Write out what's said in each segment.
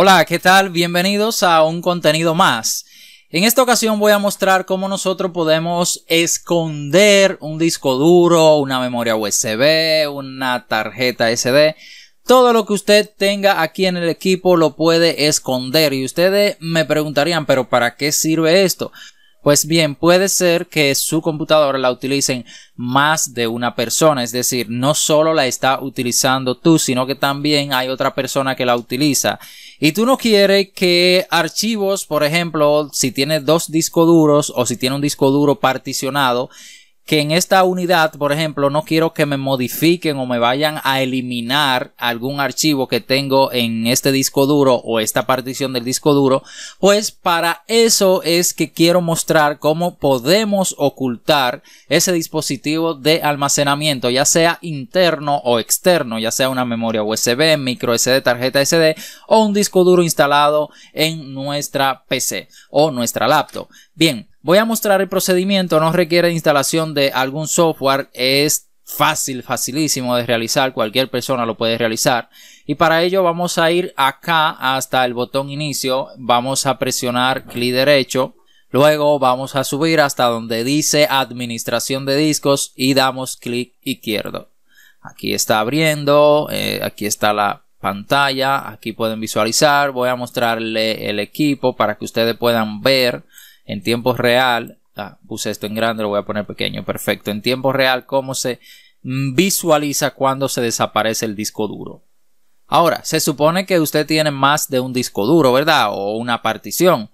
Hola, ¿qué tal? Bienvenidos a un contenido más. En esta ocasión voy a mostrar cómo nosotros podemos esconder un disco duro, una memoria USB, una tarjeta SD. Todo lo que usted tenga aquí en el equipo lo puede esconder y ustedes me preguntarían, pero ¿para qué sirve esto? Pues bien, puede ser que su computadora la utilicen más de una persona, es decir, no solo la está utilizando tú, sino que también hay otra persona que la utiliza. Y tú no quieres que archivos, por ejemplo, si tiene dos discos duros o si tiene un disco duro particionado, que en esta unidad, por ejemplo, no quiero que me modifiquen o me vayan a eliminar algún archivo que tengo en este disco duro o esta partición del disco duro, pues para eso es que quiero mostrar cómo podemos ocultar ese dispositivo de almacenamiento, ya sea interno o externo, ya sea una memoria USB, micro SD, tarjeta SD o un disco duro instalado en nuestra PC o nuestra laptop. Bien, Voy a mostrar el procedimiento, no requiere instalación de algún software, es fácil, facilísimo de realizar, cualquier persona lo puede realizar. Y para ello vamos a ir acá hasta el botón inicio, vamos a presionar clic derecho, luego vamos a subir hasta donde dice administración de discos y damos clic izquierdo. Aquí está abriendo, eh, aquí está la pantalla, aquí pueden visualizar, voy a mostrarle el equipo para que ustedes puedan ver en tiempo real, ah, puse esto en grande, lo voy a poner pequeño, perfecto, en tiempo real cómo se visualiza cuando se desaparece el disco duro. Ahora, se supone que usted tiene más de un disco duro, ¿verdad? O una partición.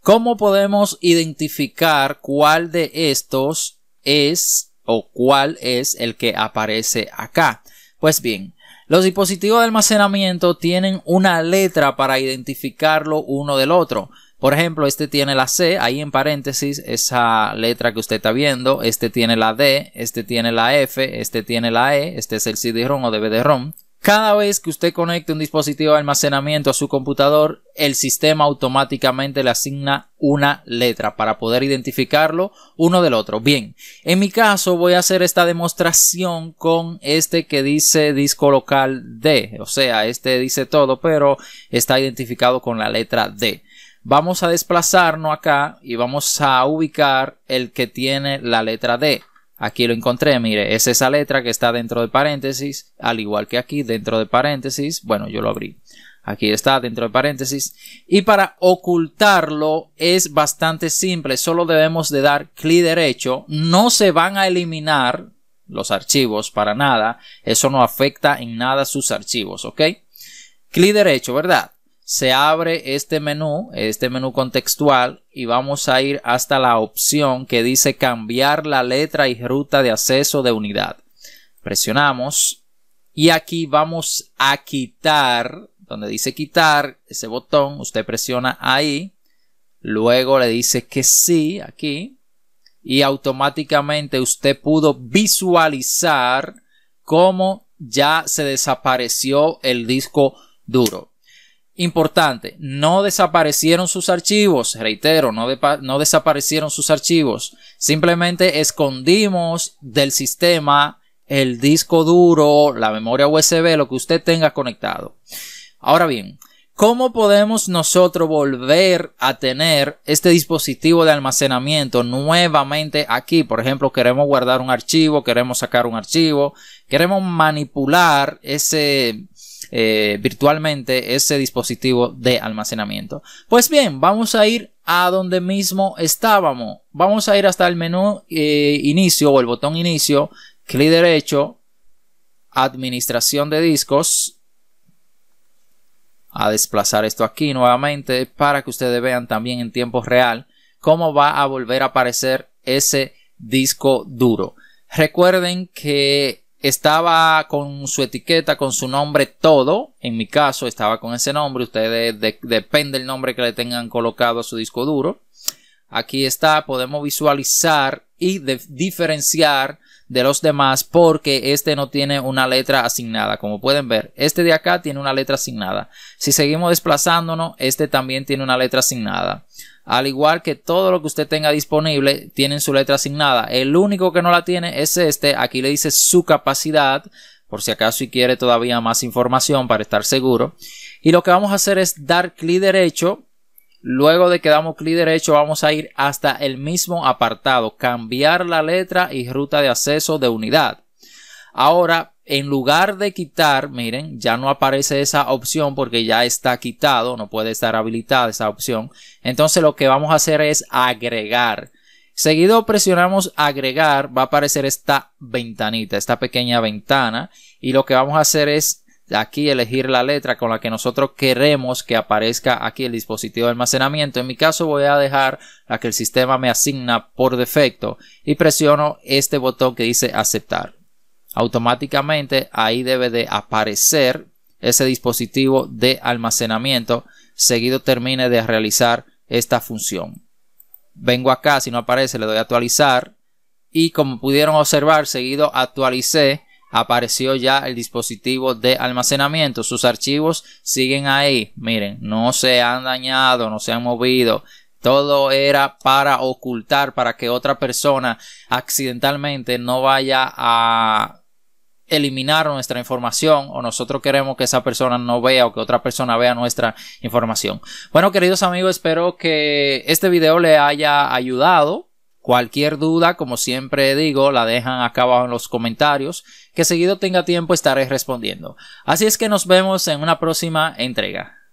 ¿Cómo podemos identificar cuál de estos es o cuál es el que aparece acá? Pues bien, los dispositivos de almacenamiento tienen una letra para identificarlo uno del otro. Por ejemplo, este tiene la C, ahí en paréntesis, esa letra que usted está viendo, este tiene la D, este tiene la F, este tiene la E, este es el CD-ROM o DVD-ROM. Cada vez que usted conecte un dispositivo de almacenamiento a su computador, el sistema automáticamente le asigna una letra para poder identificarlo uno del otro. Bien, en mi caso voy a hacer esta demostración con este que dice disco local D, o sea, este dice todo, pero está identificado con la letra D. Vamos a desplazarnos acá y vamos a ubicar el que tiene la letra D. Aquí lo encontré, mire, es esa letra que está dentro de paréntesis, al igual que aquí dentro de paréntesis. Bueno, yo lo abrí. Aquí está dentro de paréntesis. Y para ocultarlo es bastante simple, solo debemos de dar clic derecho. No se van a eliminar los archivos para nada, eso no afecta en nada sus archivos, ¿ok? Clic derecho, ¿verdad? se abre este menú, este menú contextual y vamos a ir hasta la opción que dice cambiar la letra y ruta de acceso de unidad. Presionamos y aquí vamos a quitar, donde dice quitar, ese botón, usted presiona ahí, luego le dice que sí aquí y automáticamente usted pudo visualizar cómo ya se desapareció el disco duro. Importante, no desaparecieron sus archivos, reitero, no, desaparecieron sus archivos, simplemente escondimos del sistema el disco duro, la memoria USB, lo que usted tenga conectado. Ahora bien, ¿cómo podemos nosotros volver a tener este dispositivo de almacenamiento nuevamente aquí? Por ejemplo, queremos guardar un archivo, queremos sacar un archivo, queremos manipular ese eh, virtualmente ese dispositivo de almacenamiento. Pues bien, vamos a ir a donde mismo estábamos. Vamos a ir hasta el menú eh, inicio o el botón inicio, clic derecho, administración de discos. A desplazar esto aquí nuevamente para que ustedes vean también en tiempo real cómo va a volver a aparecer ese disco duro. Recuerden que estaba con su etiqueta, con su nombre, todo. En mi caso, estaba con ese nombre. Ustedes depende del nombre que le tengan colocado a su disco duro. Aquí está, podemos visualizar y diferenciar de los demás porque este no tiene una letra asignada. Como pueden ver, este de acá tiene una letra asignada. Si seguimos desplazándonos, este también tiene una letra asignada al igual que todo lo que usted tenga disponible, tienen su letra asignada. El único que no la tiene es este. Aquí le dice su capacidad, por si acaso y quiere todavía más información para estar seguro. Y lo que vamos a hacer es dar clic derecho. Luego de que damos clic derecho, vamos a ir hasta el mismo apartado, cambiar la letra y ruta de acceso de unidad. Ahora, en lugar de quitar, miren, ya no aparece esa opción porque ya está quitado, no puede estar habilitada esa opción. Entonces lo que vamos a hacer es agregar. Seguido presionamos agregar, va a aparecer esta ventanita, esta pequeña ventana. Y lo que vamos a hacer es aquí elegir la letra con la que nosotros queremos que aparezca aquí el dispositivo de almacenamiento. En mi caso voy a dejar la que el sistema me asigna por defecto y presiono este botón que dice aceptar automáticamente ahí debe de aparecer ese dispositivo de almacenamiento seguido termine de realizar esta función. Vengo acá, si no aparece le doy a actualizar y como pudieron observar seguido actualicé apareció ya el dispositivo de almacenamiento. Sus archivos siguen ahí. Miren, no se han dañado, no se han movido. Todo era para ocultar, para que otra persona accidentalmente no vaya a eliminar nuestra información o nosotros queremos que esa persona no vea o que otra persona vea nuestra información. Bueno, queridos amigos, espero que este video le haya ayudado. Cualquier duda, como siempre digo, la dejan acá abajo en los comentarios, que seguido tenga tiempo estaré respondiendo. Así es que nos vemos en una próxima entrega.